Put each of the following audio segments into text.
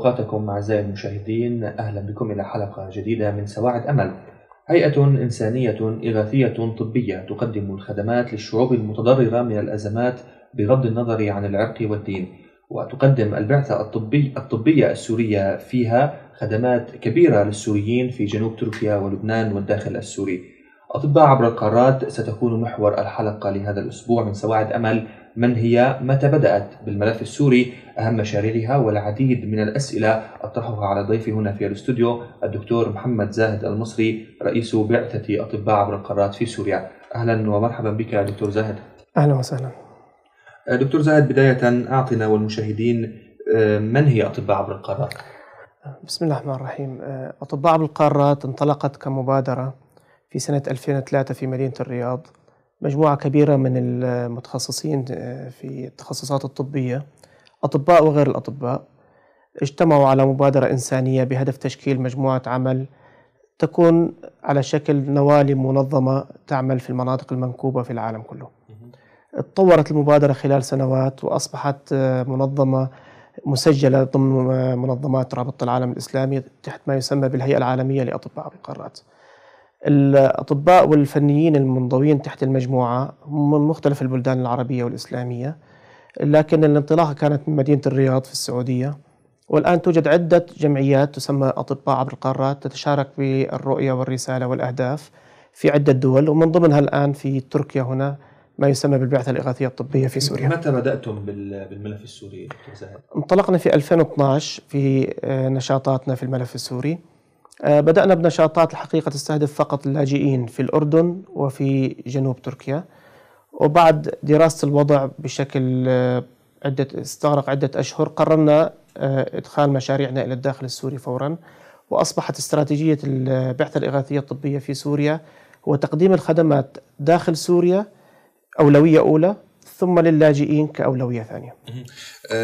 أوقاتكم أعزائي المشاهدين أهلا بكم إلى حلقة جديدة من سواعد أمل هيئة إنسانية إغاثية طبية تقدم الخدمات للشعوب المتضررة من الأزمات بغض النظر عن العرق والدين وتقدم البعثة الطبي الطبية السورية فيها خدمات كبيرة للسوريين في جنوب تركيا ولبنان والداخل السوري أطباء عبر القارات ستكون محور الحلقة لهذا الأسبوع من سواعد أمل من هي متى بدأت بالملف السوري أهم مشاريعها والعديد من الأسئلة أطرحها على ضيفي هنا في الاستوديو الدكتور محمد زاهد المصري رئيس بعثة أطباء عبر القارات في سوريا أهلا ومرحبا بك دكتور زاهد أهلا وسهلا دكتور زاهد بداية أعطنا والمشاهدين آه، من هي أطباء عبر القارات؟ بسم الله الرحمن الرحيم آه، أطباء عبر القارات انطلقت كمبادرة في سنة 2003 في مدينة الرياض مجموعة كبيرة من المتخصصين في التخصصات الطبية أطباء وغير الأطباء اجتمعوا على مبادرة إنسانية بهدف تشكيل مجموعة عمل تكون على شكل نوالي منظمة تعمل في المناطق المنكوبة في العالم كله اتطورت المبادرة خلال سنوات وأصبحت منظمة مسجلة ضمن منظمات رابطة العالم الإسلامي تحت ما يسمى بالهيئة العالمية لأطباء القارات الأطباء والفنيين المنضويين تحت المجموعة من مختلف البلدان العربية والإسلامية لكن الانطلاقة كانت من مدينة الرياض في السعودية والآن توجد عدة جمعيات تسمى أطباء عبر القارات تتشارك بالرؤية والرسالة والأهداف في عدة دول ومن ضمنها الآن في تركيا هنا ما يسمى بالبعثة الإغاثية الطبية في سوريا متى بدأتم بالملف السوري؟ انطلقنا في 2012 في آه، نشاطاتنا في الملف السوري آه، بدأنا بنشاطات الحقيقة تستهدف فقط اللاجئين في الأردن وفي جنوب تركيا وبعد دراسة الوضع بشكل آه، عدة استغرق عدة أشهر قررنا آه، إدخال مشاريعنا إلى الداخل السوري فورا وأصبحت استراتيجية البعثة الإغاثية الطبية في سوريا هو تقديم الخدمات داخل سوريا أولوية أولى ثم للاجئين كأولوية ثانية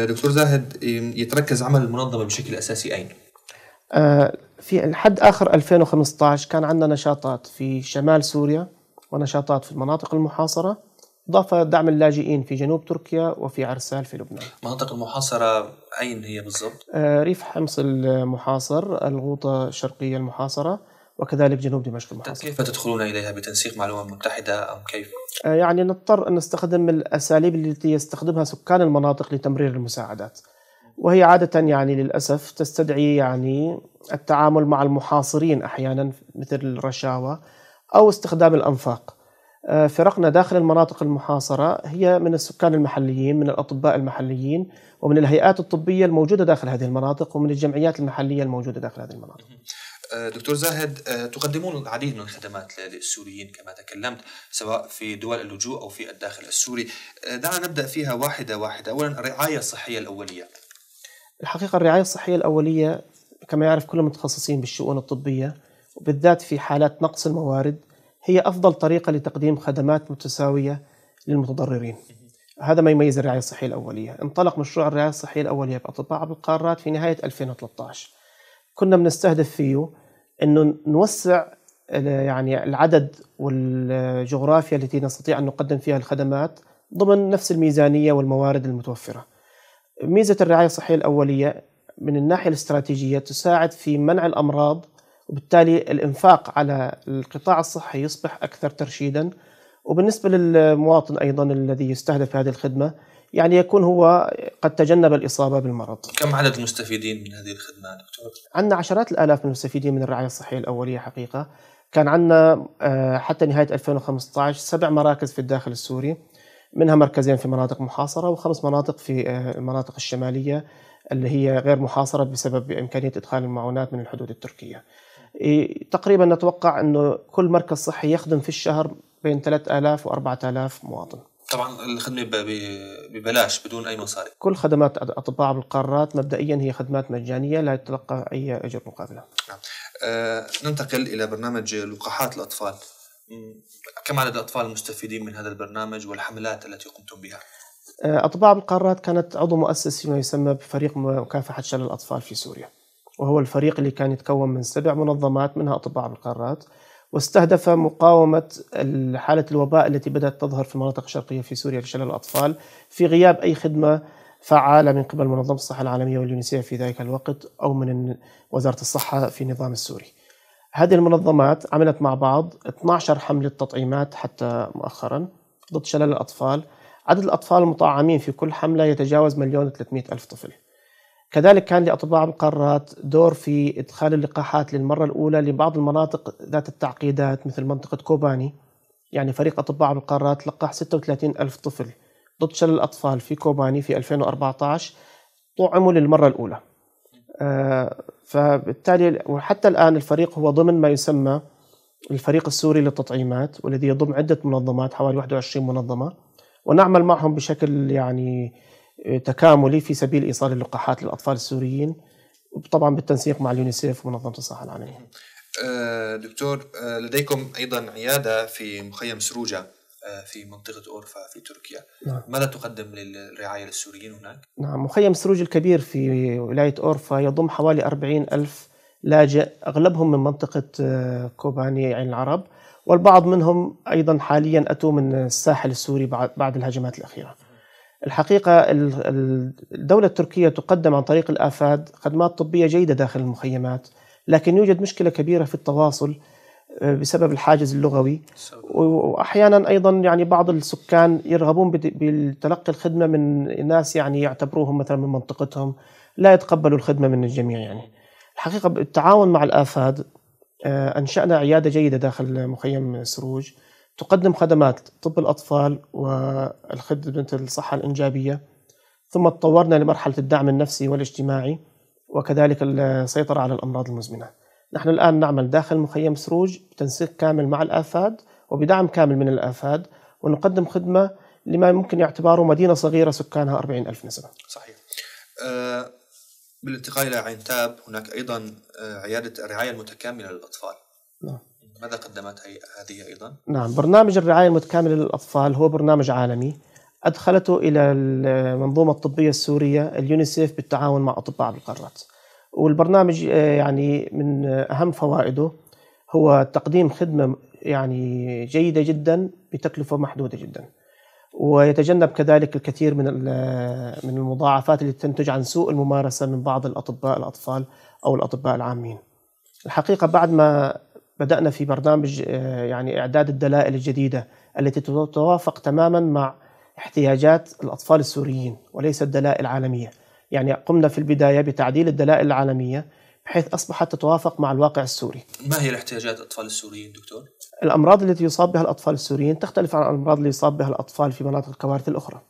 دكتور زاهد يتركز عمل المنظمة بشكل أساسي أين؟ في لحد اخر 2015 كان عندنا نشاطات في شمال سوريا ونشاطات في المناطق المحاصره اضافه دعم اللاجئين في جنوب تركيا وفي عرسال في لبنان. مناطق المحاصره اين هي بالضبط؟ آه، ريف حمص المحاصر، الغوطه الشرقيه المحاصره وكذلك جنوب دمشق المحاصره. طيب، كيف تدخلون اليها بتنسيق مع الامم المتحده ام كيف؟ آه، يعني نضطر ان نستخدم الاساليب التي يستخدمها سكان المناطق لتمرير المساعدات. وهي عادة يعني للأسف تستدعي يعني التعامل مع المحاصرين أحيانا مثل الرشاوى أو استخدام الأنفاق آه، فرقنا داخل المناطق المحاصرة هي من السكان المحليين من الأطباء المحليين ومن الهيئات الطبية الموجودة داخل هذه المناطق ومن الجمعيات المحلية الموجودة داخل هذه المناطق آه، دكتور زاهد آه، تقدمون العديد من الخدمات للسوريين كما تكلمت سواء في دول اللجوء أو في الداخل السوري دعنا نبدأ فيها واحدة واحدة أولا الرعاية الصحية الأولية الحقيقة الرعاية الصحية الأولية كما يعرف كل المتخصصين بالشؤون الطبية وبالذات في حالات نقص الموارد هي أفضل طريقة لتقديم خدمات متساوية للمتضررين هذا ما يميز الرعاية الصحية الأولية انطلق مشروع الرعاية الصحية الأولية بأطباء عبر القارات في نهاية 2013 كنا بنستهدف فيه أنه نوسع يعني العدد والجغرافيا التي نستطيع أن نقدم فيها الخدمات ضمن نفس الميزانية والموارد المتوفرة ميزة الرعاية الصحية الأولية من الناحية الاستراتيجية تساعد في منع الأمراض وبالتالي الإنفاق على القطاع الصحي يصبح أكثر ترشيدا وبالنسبة للمواطن أيضا الذي يستهدف هذه الخدمة يعني يكون هو قد تجنب الإصابة بالمرض كم عدد المستفيدين من هذه الخدمة دكتور؟ عندنا عشرات الآلاف من المستفيدين من الرعاية الصحية الأولية حقيقة كان عندنا آه، حتى نهاية 2015 سبع مراكز في الداخل السوري منها مركزين في مناطق محاصرة وخمس مناطق في آه، المناطق الشمالية اللي هي غير محاصرة بسبب إمكانية إدخال المعونات من الحدود التركية تقريبا نتوقع أنه كل مركز صحي يخدم في الشهر بين 3000 و 4000 مواطن طبعا الخدمه ببلاش بدون اي مصاري كل خدمات اطباء بالقارات مبدئيا هي خدمات مجانيه لا يتلقى اي اجر مقابلها نعم. أه ننتقل الى برنامج لقاحات الاطفال كم عدد الأطفال المستفيدين من هذا البرنامج والحملات التي قمتم بها؟ آه، أطباء بالقارات كانت عضو مؤسس فيما يسمى بفريق مكافحة شلل الأطفال في سوريا وهو الفريق اللي كان يتكون من سبع منظمات منها أطباء بالقارات واستهدف مقاومة حالة الوباء التي بدأت تظهر في المناطق الشرقية في سوريا لشلل الأطفال في غياب أي خدمة فعالة من قبل منظمة الصحة العالمية واليونيسيف في ذلك الوقت أو من وزارة الصحة في النظام السوري هذه المنظمات عملت مع بعض 12 حملة تطعيمات حتى مؤخرا ضد شلل الأطفال عدد الأطفال المطعمين في كل حملة يتجاوز مليون وثلاثمائة ألف طفل كذلك كان لأطباء القارات دور في إدخال اللقاحات للمرة الأولى لبعض المناطق ذات التعقيدات مثل منطقة كوباني يعني فريق أطباء القارات لقح 36 ألف طفل ضد شلل الأطفال في كوباني في 2014 طعموا للمرة الأولى آه، فبالتالي وحتى الآن الفريق هو ضمن ما يسمى الفريق السوري للتطعيمات والذي يضم عدة منظمات حوالي 21 منظمة ونعمل معهم بشكل يعني آه، تكاملي في سبيل إيصال اللقاحات للأطفال السوريين طبعا بالتنسيق مع اليونيسيف ومنظمة الصحة العالمية آه، دكتور آه، لديكم أيضا عيادة في مخيم سروجة في منطقة أورفا في تركيا نعم. ماذا تقدم للرعاية للسوريين هناك؟ نعم مخيم سروج الكبير في ولاية أورفا يضم حوالي 40 ألف لاجئ أغلبهم من منطقة آه، كوباني عين العرب والبعض منهم أيضا حاليا أتوا من الساحل السوري بعد الهجمات الأخيرة الحقيقة الدولة التركية تقدم عن طريق الآفاد خدمات طبية جيدة داخل المخيمات لكن يوجد مشكلة كبيرة في التواصل آه، بسبب الحاجز اللغوي واحيانا ايضا يعني بعض السكان يرغبون بتلقي الخدمه من ناس يعني يعتبروهم مثلا من منطقتهم لا يتقبلوا الخدمه من الجميع يعني الحقيقه بالتعاون مع الافاد آه، انشانا عياده جيده داخل مخيم سروج تقدم خدمات طب الاطفال والخدمه الصحه الانجابيه ثم تطورنا لمرحله الدعم النفسي والاجتماعي وكذلك السيطره على الامراض المزمنه نحن الآن نعمل داخل مخيم سروج بتنسيق كامل مع الآفاد وبدعم كامل من الآفاد ونقدم خدمة لما يمكن يعتبره مدينة صغيرة سكانها 40 ألف نسمة صحيح آه، بالانتقال إلى عين تاب هناك أيضا آه، عيادة الرعاية المتكاملة للأطفال نعم ماذا قدمت هذه أيضا؟ نعم برنامج الرعاية المتكاملة للأطفال هو برنامج عالمي أدخلته إلى المنظومة الطبية السورية اليونيسيف بالتعاون مع أطباء بالقارات والبرنامج آه، يعني من أهم فوائده هو تقديم خدمة يعني جيدة جدا بتكلفة محدودة جدا ويتجنب كذلك الكثير من آه، من المضاعفات التي تنتج عن سوء الممارسة من بعض الأطباء الأطفال أو الأطباء العامين الحقيقة بعد ما بدأنا في برنامج آه، يعني إعداد الدلائل الجديدة التي تتوافق تماما مع احتياجات الأطفال السوريين وليس الدلائل العالمية يعني قمنا في البداية بتعديل الدلائل العالمية بحيث أصبحت تتوافق مع الواقع السوري ما هي الاحتياجات الأطفال السوريين دكتور؟ الأمراض التي يصاب بها الأطفال السوريين تختلف عن الأمراض اللي يصاب بها الأطفال في مناطق الكوارث الأخرى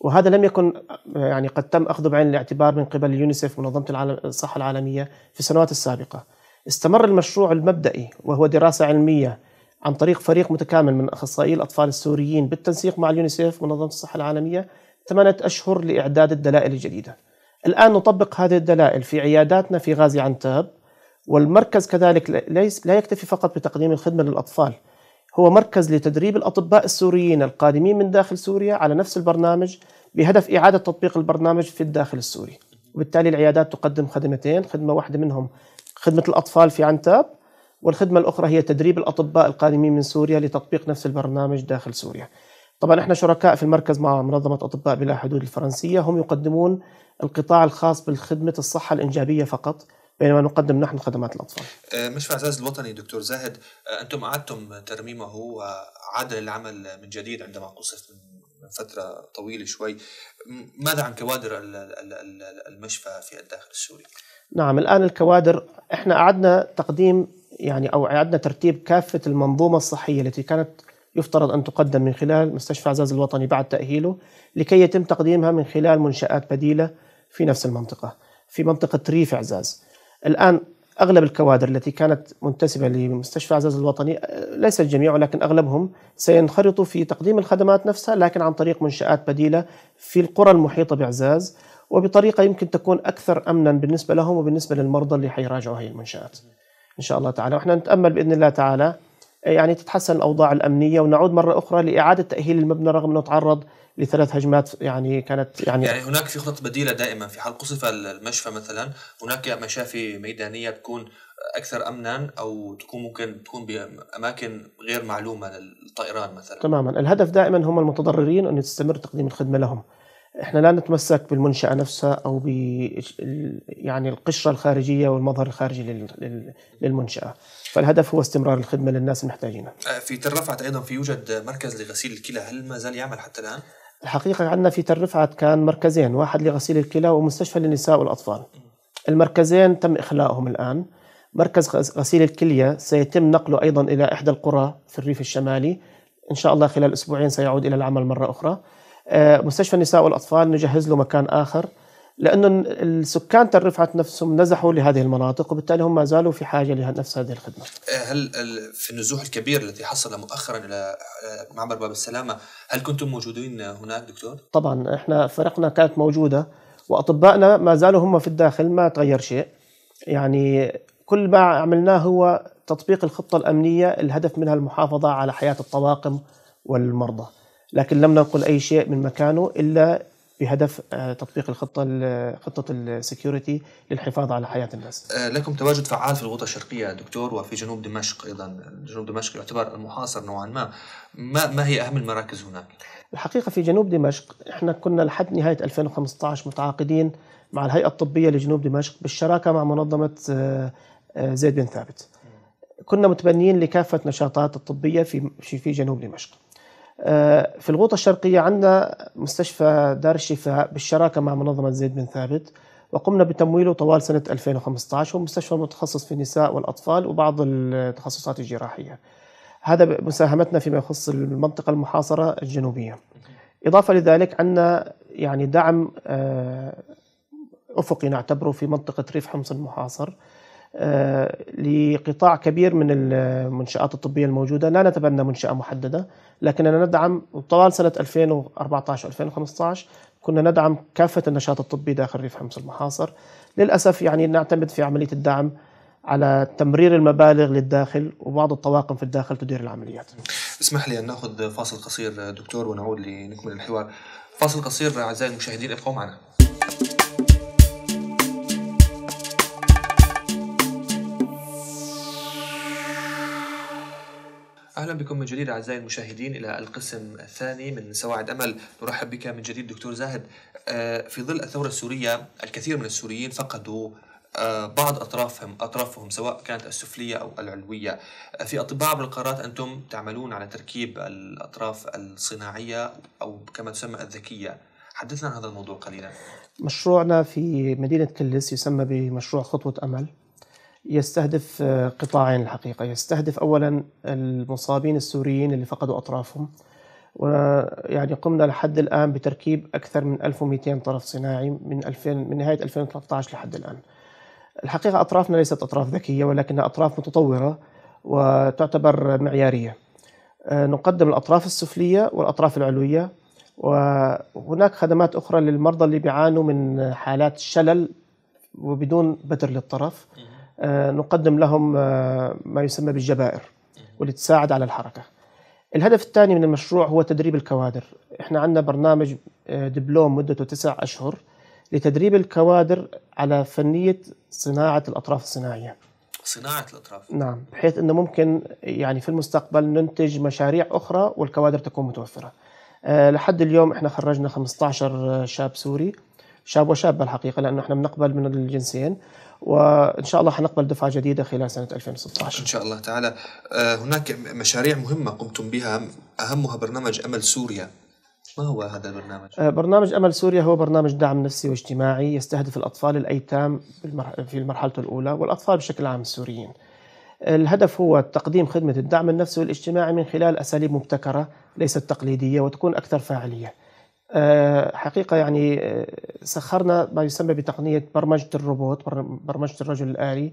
وهذا لم يكن يعني قد تم أخذه بعين الاعتبار من قبل اليونيسف منظمة العالم الصحة العالمية في السنوات السابقة استمر المشروع المبدئي وهو دراسة علمية عن طريق فريق متكامل من أخصائي الأطفال السوريين بالتنسيق مع اليونيسف منظمة الصحة العالمية ثمانية أشهر لإعداد الدلائل الجديدة الآن نطبق هذه الدلائل في عياداتنا في غازي عنتاب والمركز كذلك ليس لا يكتفي فقط بتقديم الخدمة للأطفال هو مركز لتدريب الأطباء السوريين القادمين من داخل سوريا على نفس البرنامج بهدف إعادة تطبيق البرنامج في الداخل السوري وبالتالي العيادات تقدم خدمتين خدمة واحدة منهم خدمة الأطفال في عنتاب والخدمة الأخرى هي تدريب الأطباء القادمين من سوريا لتطبيق نفس البرنامج داخل سوريا طبعا احنا شركاء في المركز مع منظمه اطباء بلا حدود الفرنسيه هم يقدمون القطاع الخاص بالخدمه الصحه الانجابيه فقط بينما نقدم نحن خدمات الاطفال. أه، مشفى عزاز الوطني دكتور زاهد أه، انتم اعدتم ترميمه وعاد للعمل من جديد عندما قصف من فتره طويله شوي. ماذا عن كوادر المشفى في الداخل السوري؟ نعم الان الكوادر احنا اعدنا تقديم يعني او اعدنا ترتيب كافه المنظومه الصحيه التي كانت يفترض أن تقدم من خلال مستشفى عزاز الوطني بعد تأهيله لكي يتم تقديمها من خلال منشآت بديلة في نفس المنطقة في منطقة ريف عزاز الآن أغلب الكوادر التي كانت منتسبة لمستشفى عزاز الوطني آه، ليس الجميع ولكن أغلبهم سينخرطوا في تقديم الخدمات نفسها لكن عن طريق منشآت بديلة في القرى المحيطة بعزاز وبطريقة يمكن تكون أكثر أمنا بالنسبة لهم وبالنسبة للمرضى اللي حيراجعوا هي المنشآت إن شاء الله تعالى وإحنا نتأمل بإذن الله تعالى يعني تتحسن الأوضاع الأمنية ونعود مرة أخرى لإعادة تأهيل المبنى رغم أنه تعرض لثلاث هجمات يعني كانت يعني يعني هناك في خطط بديله دائما في حال قصف المشفى مثلا هناك مشافي ميدانيه تكون اكثر امنا او تكون ممكن تكون باماكن غير معلومه للطائران مثلا تماما الهدف دائما هم المتضررين ان تستمر تقديم الخدمه لهم احنا لا نتمسك بالمنشأة نفسها أو ب يعني القشرة الخارجية والمظهر الخارجي للمنشأة فالهدف هو استمرار الخدمة للناس المحتاجينها أه، في ترفعت رفعت أيضا في يوجد مركز لغسيل الكلى هل ما زال يعمل حتى الآن؟ الحقيقة عندنا في ترفعت رفعت كان مركزين واحد لغسيل الكلى ومستشفى للنساء والأطفال المركزين تم إخلاؤهم الآن مركز غسيل الكلية سيتم نقله أيضا إلى إحدى القرى في الريف الشمالي إن شاء الله خلال أسبوعين سيعود إلى العمل مرة أخرى آه، مستشفى النساء والاطفال نجهز له مكان اخر لانه السكان الرفعت نفسهم نزحوا لهذه المناطق وبالتالي هم ما زالوا في حاجه لنفس هذه الخدمه. آه، هل في النزوح الكبير الذي حصل مؤخرا الى آه، معبر باب السلامه، هل كنتم موجودين هناك دكتور؟ طبعا احنا فرقنا كانت موجوده واطبائنا ما زالوا هم في الداخل ما تغير شيء. يعني كل ما عملناه هو تطبيق الخطه الامنيه الهدف منها المحافظه على حياه الطواقم والمرضى. لكن لم ننقل أي شيء من مكانه إلا بهدف آه، تطبيق الخطه خطه السكيورتي للحفاظ على حياه الناس. آه، لكم تواجد فعال في الغوطه الشرقيه دكتور وفي جنوب دمشق ايضا، جنوب دمشق يعتبر المحاصر نوعا ما. ما ما هي اهم المراكز هناك؟ الحقيقه في جنوب دمشق احنا كنا لحد نهايه 2015 متعاقدين مع الهيئه الطبيه لجنوب دمشق بالشراكه مع منظمه آه، زيد بن ثابت. كنا متبنيين لكافه نشاطات الطبيه في في جنوب دمشق. آه، في الغوطة الشرقية عندنا مستشفى دار الشفاء بالشراكة مع منظمة زيد بن ثابت وقمنا بتمويله طوال سنة 2015 هو مستشفى متخصص في النساء والأطفال وبعض التخصصات الجراحية هذا مساهمتنا فيما يخص المنطقة المحاصرة الجنوبية إضافة لذلك عندنا يعني دعم آه، أفقي نعتبره في منطقة ريف حمص المحاصر آه، لقطاع كبير من المنشآت الطبية الموجودة لا نتبنى منشأة محددة لكننا ندعم طوال سنة 2014-2015 كنا ندعم كافة النشاط الطبي داخل ريف حمص المحاصر للأسف يعني نعتمد في عملية الدعم على تمرير المبالغ للداخل وبعض الطواقم في الداخل تدير العمليات اسمح لي أن نأخذ فاصل قصير دكتور ونعود لنكمل الحوار فاصل قصير أعزائي المشاهدين ابقوا معنا اهلا بكم من جديد اعزائي المشاهدين الى القسم الثاني من سواعد امل نرحب بك من جديد دكتور زاهد آه، في ظل الثوره السوريه الكثير من السوريين فقدوا آه، بعض اطرافهم اطرافهم سواء كانت السفليه او العلويه آه، في اطباء عبر القارات انتم تعملون على تركيب الاطراف الصناعيه او كما تسمى الذكيه حدثنا عن هذا الموضوع قليلا مشروعنا في مدينه كلس يسمى بمشروع خطوه امل يستهدف آه، قطاعين الحقيقة يستهدف أولا المصابين السوريين اللي فقدوا أطرافهم ويعني قمنا لحد الآن بتركيب أكثر من 1200 طرف صناعي من 2000 من نهاية 2013 لحد الآن الحقيقة أطرافنا ليست أطراف ذكية ولكنها أطراف متطورة وتعتبر معيارية آه، نقدم الأطراف السفلية والأطراف العلوية وهناك خدمات أخرى للمرضى اللي بيعانوا من حالات الشلل وبدون بتر للطرف آه، نقدم لهم آه، ما يسمى بالجبائر واللي تساعد على الحركة الهدف الثاني من المشروع هو تدريب الكوادر احنا عندنا برنامج آه، دبلوم مدته تسع أشهر لتدريب الكوادر على فنية صناعة الأطراف الصناعية صناعة الأطراف نعم بحيث أنه ممكن يعني في المستقبل ننتج مشاريع أخرى والكوادر تكون متوفرة أه لحد اليوم احنا خرجنا 15 شاب سوري شاب وشابة الحقيقة لأنه احنا بنقبل من الجنسين وان شاء الله حنقبل دفعه جديده خلال سنه 2016 ان شاء الله تعالى آه، هناك مشاريع مهمه قمتم بها اهمها برنامج امل سوريا ما هو هذا البرنامج؟ آه، برنامج أمل سوريا هو برنامج دعم نفسي واجتماعي يستهدف الأطفال الأيتام في المرحلة الأولى والأطفال بشكل عام السوريين الهدف هو تقديم خدمة الدعم النفسي والاجتماعي من خلال أساليب مبتكرة ليست تقليدية وتكون أكثر فاعلية آه، حقيقة يعني آه، سخرنا ما يسمى بتقنية برمجة الروبوت برمجة الرجل الآلي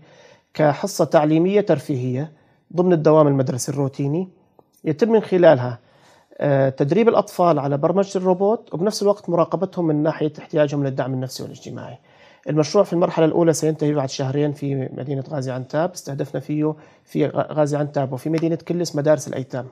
كحصة تعليمية ترفيهية ضمن الدوام المدرسي الروتيني يتم من خلالها آه، تدريب الأطفال على برمجة الروبوت وبنفس الوقت مراقبتهم من ناحية احتياجهم للدعم النفسي والاجتماعي المشروع في المرحلة الأولى سينتهي بعد شهرين في مدينة غازي عنتاب استهدفنا فيه في غازي عنتاب وفي مدينة كلس مدارس الأيتام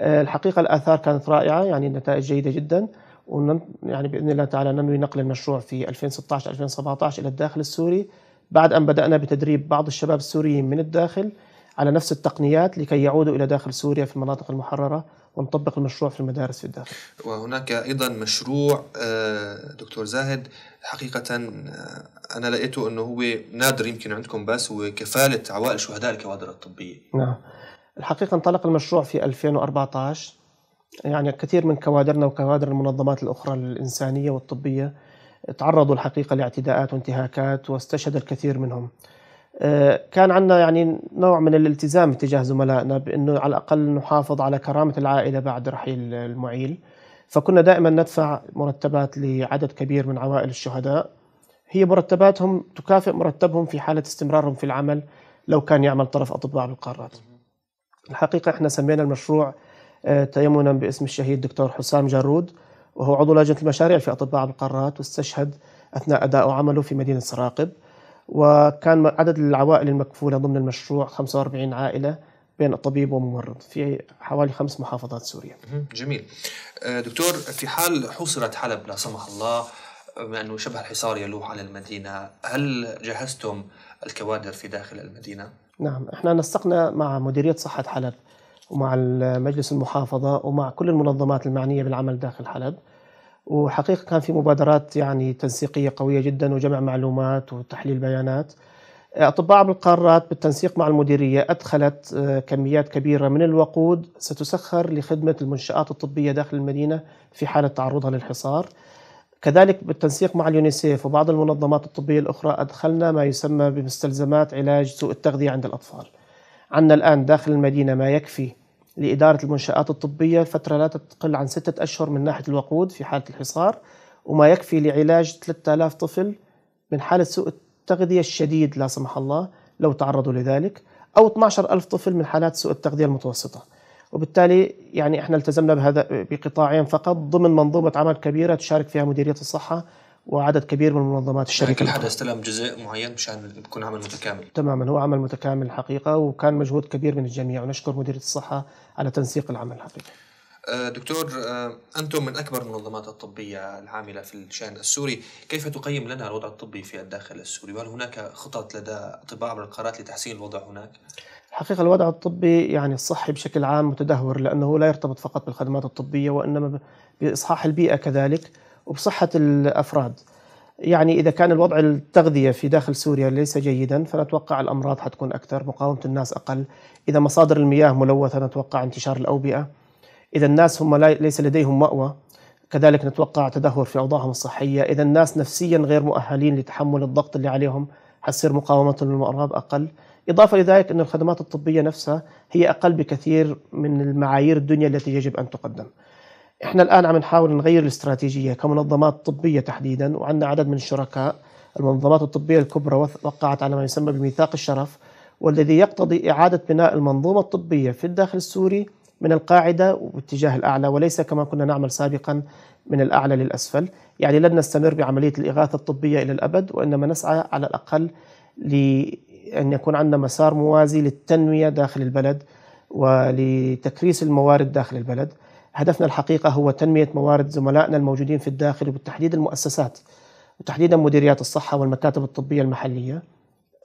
آه، الحقيقة الآثار كانت رائعة يعني النتائج جيدة جدا ونن يعني بإذن الله تعالى ننوي نقل المشروع في 2016-2017 إلى الداخل السوري بعد أن بدأنا بتدريب بعض الشباب السوريين من الداخل على نفس التقنيات لكي يعودوا إلى داخل سوريا في المناطق المحررة ونطبق المشروع في المدارس في الداخل وهناك أيضا مشروع آه، دكتور زاهد حقيقة آه، أنا لقيته أنه هو نادر يمكن عندكم بس هو كفالة عوائل شهداء الكوادر الطبية نعم الحقيقة انطلق المشروع في 2014 يعني كثير من كوادرنا وكوادر المنظمات الأخرى الإنسانية والطبية تعرضوا الحقيقة لاعتداءات وانتهاكات واستشهد الكثير منهم آه، كان عندنا يعني نوع من الالتزام تجاه زملائنا بأنه على الأقل نحافظ على كرامة العائلة بعد رحيل المعيل فكنا دائما ندفع مرتبات لعدد كبير من عوائل الشهداء هي مرتباتهم تكافئ مرتبهم في حالة استمرارهم في العمل لو كان يعمل طرف أطباء بالقارات الحقيقة احنا سمينا المشروع آه، تيمنا باسم الشهيد دكتور حسام جارود وهو عضو لجنة المشاريع في أطباء القارات واستشهد أثناء أداء عمله في مدينة سراقب وكان عدد العوائل المكفولة ضمن المشروع 45 عائلة بين طبيب وممرض في حوالي خمس محافظات سوريا جميل آه، دكتور في حال حصرت حلب لا سمح الله آه، بما أنه شبه الحصار يلوح على المدينة هل جهزتم الكوادر في داخل المدينة؟ نعم احنا نسقنا مع مديرية صحة حلب ومع مجلس المحافظة ومع كل المنظمات المعنية بالعمل داخل حلب وحقيقة كان في مبادرات يعني تنسيقية قوية جدا وجمع معلومات وتحليل بيانات أطباء بالقارات بالتنسيق مع المديرية أدخلت آه، كميات كبيرة من الوقود ستسخر لخدمة المنشآت الطبية داخل المدينة في حالة تعرضها للحصار كذلك بالتنسيق مع اليونيسيف وبعض المنظمات الطبية الأخرى أدخلنا ما يسمى بمستلزمات علاج سوء التغذية عند الأطفال عندنا الآن داخل المدينة ما يكفي لإدارة المنشآت الطبية فترة لا تقل عن ستة أشهر من ناحية الوقود في حالة الحصار وما يكفي لعلاج 3000 طفل من حالة سوء التغذية الشديد لا سمح الله لو تعرضوا لذلك أو 12 ألف طفل من حالات سوء التغذية المتوسطة وبالتالي يعني احنا التزمنا بهذا بقطاعين فقط ضمن منظومه عمل كبيره تشارك فيها مديريه الصحه وعدد كبير من المنظمات يعني الشركه كل حدا استلم جزء معين مشان يكون عمل متكامل تماما هو عمل متكامل الحقيقه وكان مجهود كبير من الجميع ونشكر مديريه الصحه على تنسيق العمل الحقيقي أه، دكتور أه، انتم من اكبر المنظمات الطبيه العامله في الشان السوري، كيف تقيم لنا الوضع الطبي في الداخل السوري؟ وهل هناك خطط لدى اطباء عبر القارات لتحسين الوضع هناك؟ الحقيقة الوضع الطبي يعني الصحي بشكل عام متدهور لأنه لا يرتبط فقط بالخدمات الطبية وإنما بإصحاح البيئة كذلك وبصحة الأفراد يعني إذا كان الوضع التغذية في داخل سوريا ليس جيدا فنتوقع الأمراض حتكون أكثر مقاومة الناس أقل إذا مصادر المياه ملوثة نتوقع انتشار الأوبئة إذا الناس هم ليس لديهم مأوى كذلك نتوقع تدهور في أوضاعهم الصحية إذا الناس نفسيا غير مؤهلين لتحمل الضغط اللي عليهم حتصير مقاومة للأمراض أقل إضافة لذلك أن الخدمات الطبية نفسها هي أقل بكثير من المعايير الدنيا التي يجب أن تقدم إحنا الآن عم نحاول نغير الاستراتيجية كمنظمات طبية تحديدا وعندنا عدد من الشركاء المنظمات الطبية الكبرى وقعت على ما يسمى بميثاق الشرف والذي يقتضي إعادة بناء المنظومة الطبية في الداخل السوري من القاعدة وباتجاه الأعلى وليس كما كنا نعمل سابقا من الأعلى للأسفل يعني لن نستمر بعملية الإغاثة الطبية إلى الأبد وإنما نسعى على الأقل لأن يكون عندنا مسار موازي للتنمية داخل البلد ولتكريس الموارد داخل البلد هدفنا الحقيقة هو تنمية موارد زملائنا الموجودين في الداخل وبالتحديد المؤسسات وتحديدا مديريات الصحة والمكاتب الطبية المحلية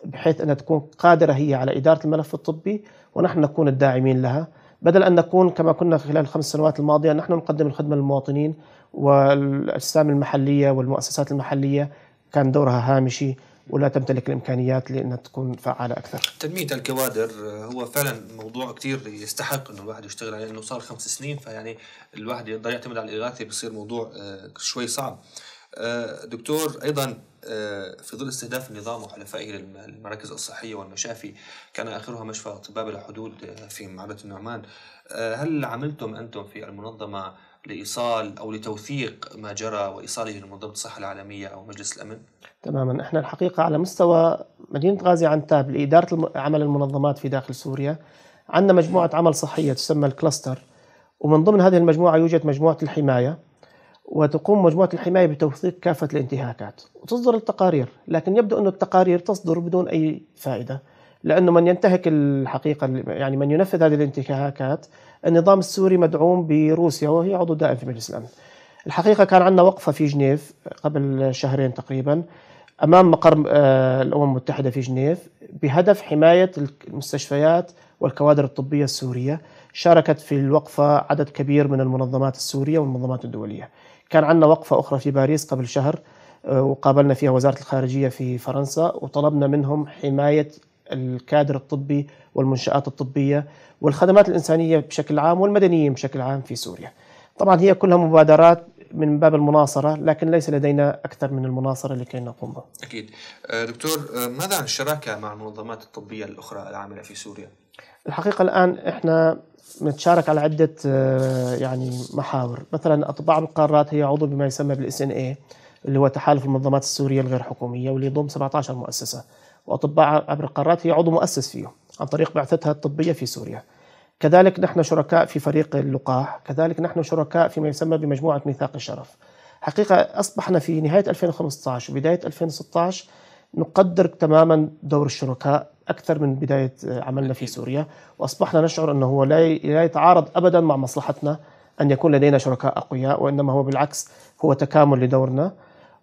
بحيث أنها تكون قادرة هي على إدارة الملف الطبي ونحن نكون الداعمين لها بدل أن نكون كما كنا خلال الخمس سنوات الماضية نحن نقدم الخدمة للمواطنين والاجسام المحليه والمؤسسات المحليه كان دورها هامشي ولا تمتلك الامكانيات لانها تكون فعاله اكثر. تنميه الكوادر هو فعلا موضوع كثير يستحق انه الواحد يشتغل عليه لانه صار خمس سنين فيعني الواحد يقدر يعتمد على الاغاثه بصير موضوع آه، شوي صعب. آه، دكتور ايضا آه، في ظل استهداف النظام وحلفائه للمراكز الصحيه والمشافي كان اخرها مشفى اطباء بلا حدود في معبد النعمان هل عملتم انتم في المنظمه لايصال او لتوثيق ما جرى وايصاله لمنظمه الصحه العالميه او مجلس الامن؟ تماما احنا الحقيقه على مستوى مدينه غازي عنتاب لاداره عمل المنظمات في داخل سوريا عندنا مجموعه عمل صحيه تسمى الكلاستر ومن ضمن هذه المجموعه يوجد مجموعه الحمايه وتقوم مجموعه الحمايه بتوثيق كافه الانتهاكات وتصدر التقارير لكن يبدو أن التقارير تصدر بدون اي فائده لأنه من ينتهك الحقيقة يعني من ينفذ هذه الانتهاكات النظام السوري مدعوم بروسيا وهي عضو دائم في مجلس الأمن الحقيقة كان عندنا وقفة في جنيف قبل شهرين تقريبا أمام مقر آه، الأمم المتحدة في جنيف بهدف حماية المستشفيات والكوادر الطبية السورية شاركت في الوقفة عدد كبير من المنظمات السورية والمنظمات الدولية كان عندنا وقفة أخرى في باريس قبل شهر آه، وقابلنا فيها وزارة الخارجية في فرنسا وطلبنا منهم حماية الكادر الطبي والمنشآت الطبية والخدمات الإنسانية بشكل عام والمدنيين بشكل عام في سوريا طبعا هي كلها مبادرات من باب المناصره لكن ليس لدينا اكثر من المناصره لكي نقوم بها. اكيد. آه، دكتور آه، ماذا عن الشراكه مع المنظمات الطبيه الاخرى العامله في سوريا؟ الحقيقه الان احنا نتشارك على عده آه، يعني محاور، مثلا بعض القارات هي عضو بما يسمى بالاس ان اي اللي هو تحالف المنظمات السوريه الغير حكوميه واللي يضم 17 مؤسسه. وأطباء عبر القارات هي عضو مؤسس فيه عن طريق بعثتها الطبية في سوريا كذلك نحن شركاء في فريق اللقاح كذلك نحن شركاء فيما يسمى بمجموعة ميثاق الشرف حقيقة أصبحنا في نهاية 2015 وبداية 2016 نقدر تماما دور الشركاء أكثر من بداية عملنا في سوريا وأصبحنا نشعر أنه هو لا يتعارض أبدا مع مصلحتنا أن يكون لدينا شركاء أقوياء وإنما هو بالعكس هو تكامل لدورنا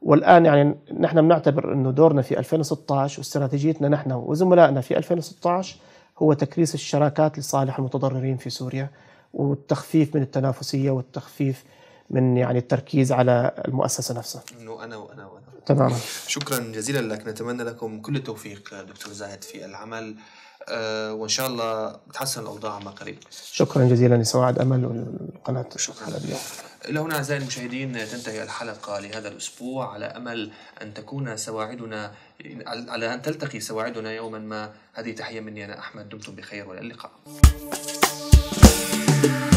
والان يعني نحن بنعتبر انه دورنا في 2016 واستراتيجيتنا نحن وزملائنا في 2016 هو تكريس الشراكات لصالح المتضررين في سوريا والتخفيف من التنافسيه والتخفيف من يعني التركيز على المؤسسه نفسها. انه انا وانا وانا. تماما. شكرا جزيلا لك، نتمنى لكم كل التوفيق دكتور زاهد في العمل آه، وان شاء الله تحسن الاوضاع ما قريب شكرا جزيلا لسواعد امل والقناة شكرا الحلبيه الى هنا اعزائي المشاهدين تنتهي الحلقه لهذا الاسبوع على امل ان تكون سواعدنا على ان تلتقي سواعدنا يوما ما هذه تحيه مني انا احمد دمتم بخير والى اللقاء